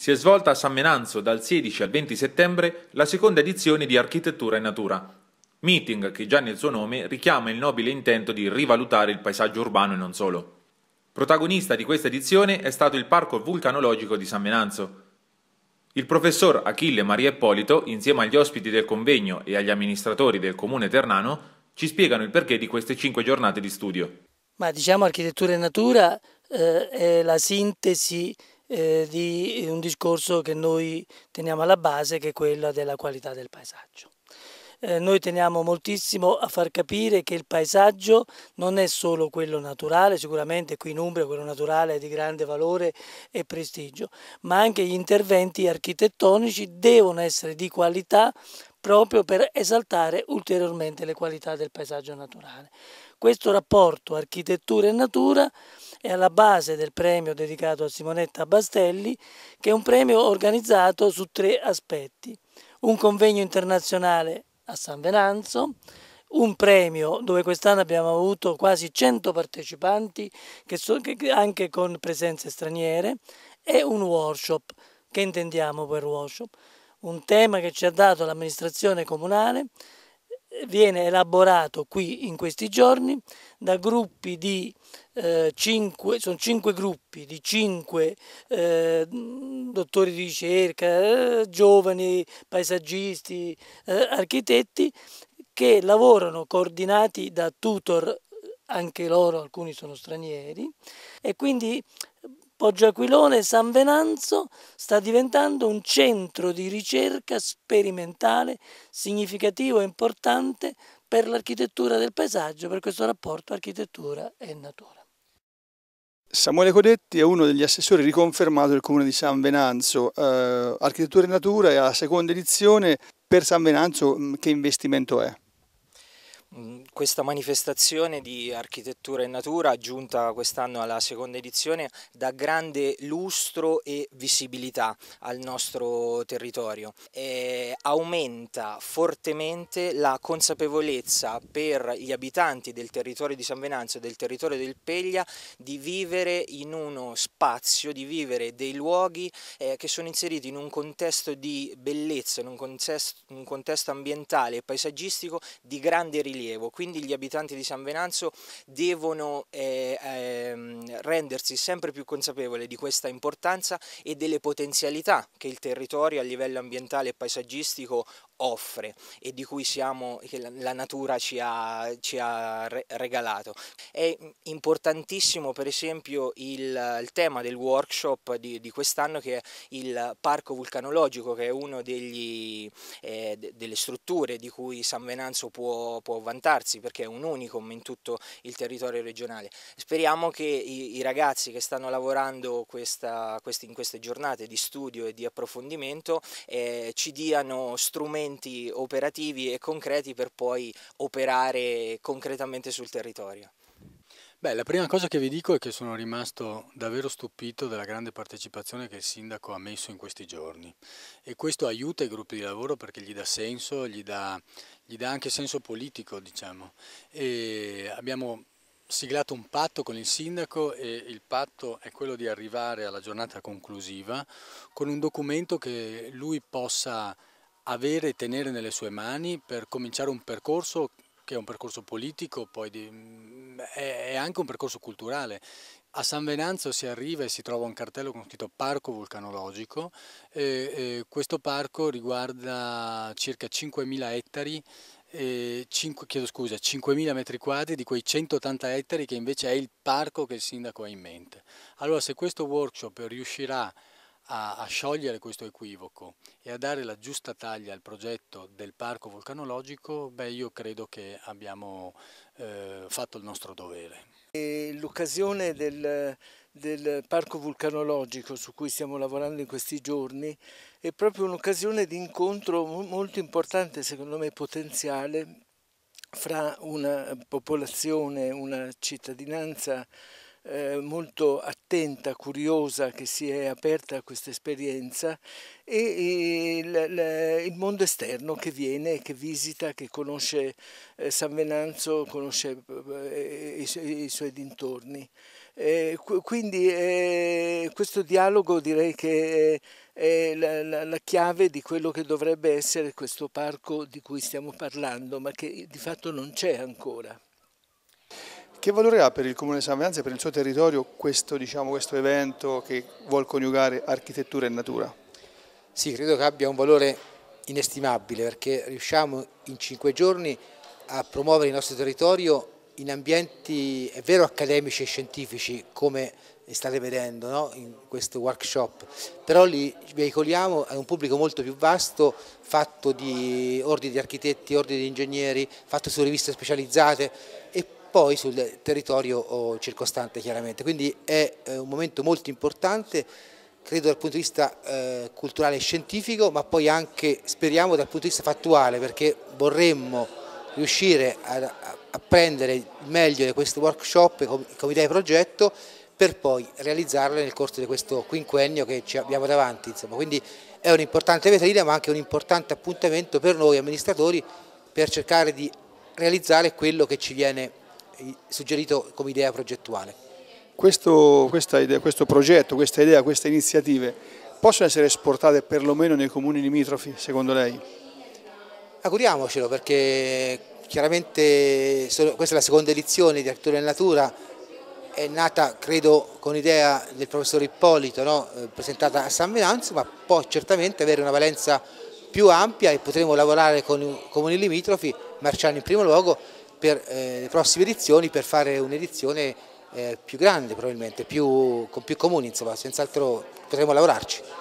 Si è svolta a San Menanzo dal 16 al 20 settembre la seconda edizione di Architettura e Natura, meeting che già nel suo nome richiama il nobile intento di rivalutare il paesaggio urbano e non solo. Protagonista di questa edizione è stato il Parco Vulcanologico di San Menanzo. Il professor Achille Maria Eppolito, insieme agli ospiti del convegno e agli amministratori del comune ternano, ci spiegano il perché di queste cinque giornate di studio. Ma diciamo architettura e natura eh, è la sintesi eh, di un discorso che noi teniamo alla base che è quella della qualità del paesaggio. Eh, noi teniamo moltissimo a far capire che il paesaggio non è solo quello naturale, sicuramente qui in Umbria quello naturale è di grande valore e prestigio, ma anche gli interventi architettonici devono essere di qualità proprio per esaltare ulteriormente le qualità del paesaggio naturale. Questo rapporto architettura e natura è alla base del premio dedicato a Simonetta Bastelli, che è un premio organizzato su tre aspetti. Un convegno internazionale a San Venanzo, un premio dove quest'anno abbiamo avuto quasi 100 partecipanti, che so, che anche con presenze straniere, e un workshop. Che intendiamo per workshop? Un tema che ci ha dato l'amministrazione comunale viene elaborato qui in questi giorni da gruppi di eh, 5, sono cinque gruppi di cinque eh, dottori di ricerca, eh, giovani, paesaggisti, eh, architetti che lavorano coordinati da tutor anche loro, alcuni sono stranieri, e quindi Poggio Aquilone San Venanzo sta diventando un centro di ricerca sperimentale significativo e importante per l'architettura del paesaggio, per questo rapporto architettura e natura. Samuele Codetti è uno degli assessori riconfermato del comune di San Venanzo. Eh, architettura e natura è la seconda edizione. Per San Venanzo che investimento è? questa manifestazione di architettura e natura, giunta quest'anno alla seconda edizione, dà grande lustro e visibilità al nostro territorio e aumenta fortemente la consapevolezza per gli abitanti del territorio di San Venanzo e del territorio del Peglia di vivere in uno spazio, di vivere dei luoghi eh, che sono inseriti in un contesto di bellezza, in un contesto, un contesto ambientale e paesaggistico di grande rilievo quindi gli abitanti di San Venanzo devono eh, ehm, rendersi sempre più consapevoli di questa importanza e delle potenzialità che il territorio a livello ambientale e paesaggistico offre e di cui siamo, la natura ci ha, ci ha regalato. È importantissimo per esempio il, il tema del workshop di, di, quest'anno che è il parco vulcanologico che è una eh, delle strutture di cui San Venanzo può, può, vantarsi perché è un unicum in tutto il territorio regionale. Speriamo che i, i ragazzi che stanno lavorando questa, questi, in queste giornate di studio e di approfondimento eh, ci diano strumenti strumenti operativi e concreti per poi operare concretamente sul territorio. Beh, la prima cosa che vi dico è che sono rimasto davvero stupito della grande partecipazione che il sindaco ha messo in questi giorni e questo aiuta i gruppi di lavoro perché gli dà senso, gli dà, gli dà anche senso politico diciamo e abbiamo siglato un patto con il sindaco e il patto è quello di arrivare alla giornata conclusiva con un documento che lui possa avere e tenere nelle sue mani per cominciare un percorso che è un percorso politico, poi di, mm, è, anche un percorso culturale. A San Venanzo si arriva e si trova un cartello con scritto Parco Vulcanologico. E, e questo parco riguarda circa 5.000 ettari 5, chiedo scusa, 5.000 metri quadri di quei 180 ettari che invece è il parco che il sindaco ha in mente. Allora se questo workshop riuscirà a, a sciogliere questo equivoco e a dare la giusta taglia al progetto del parco vulcanologico, beh io credo che abbiamo eh, fatto il nostro dovere. L'occasione del, del parco vulcanologico su cui stiamo lavorando in questi giorni è proprio un'occasione di incontro molto importante, secondo me potenziale, fra una popolazione, una cittadinanza eh, molto attenta, curiosa, che si è aperta a questa esperienza e il, il, mondo esterno che viene, che visita, che conosce eh, San Venanzo, conosce eh, i, su i, suoi dintorni. Qu quindi questo dialogo direi che è la, la, la, chiave di quello che dovrebbe essere questo parco di cui stiamo parlando, ma che di fatto non c'è ancora. Che valore ha per il Comune di San Venanza e per il suo territorio questo, diciamo, questo evento che vuol coniugare architettura e natura? Sì, credo che abbia un valore inestimabile perché riusciamo in cinque giorni a promuovere il nostro territorio in ambienti, è vero, accademici e scientifici come state vedendo no? in questo workshop, però li veicoliamo a un pubblico molto più vasto, fatto di ordini di architetti, ordini di ingegneri, fatto su riviste specializzate e poi sul territorio circostante chiaramente. Quindi è eh, un momento molto importante, credo dal punto di vista eh, culturale e scientifico, ma poi anche, speriamo, dal punto di vista fattuale, perché vorremmo riuscire a, prendere il meglio di questo workshop come idea di progetto per poi realizzarlo nel corso di questo quinquennio che ci abbiamo davanti. Insomma. Quindi è un'importante vetrina ma anche un importante appuntamento per noi amministratori per cercare di realizzare quello che ci viene eh, suggerito come idea progettuale? Questo, idea, questo progetto, questa idea, queste iniziative possono essere esportate perlomeno nei comuni limitrofi, secondo lei? Auguriamocelo perché chiaramente questa è la seconda edizione di Architettura in Natura, è nata credo con l'idea del professor Ippolito no? Eh, presentata a San Venanzo, ma può certamente avere una valenza più ampia e potremo lavorare con i comuni limitrofi, Marciano in primo luogo per eh, le prossime edizioni per fare un'edizione eh, più grande probabilmente, più, con più comuni, insomma, senz'altro potremo lavorarci.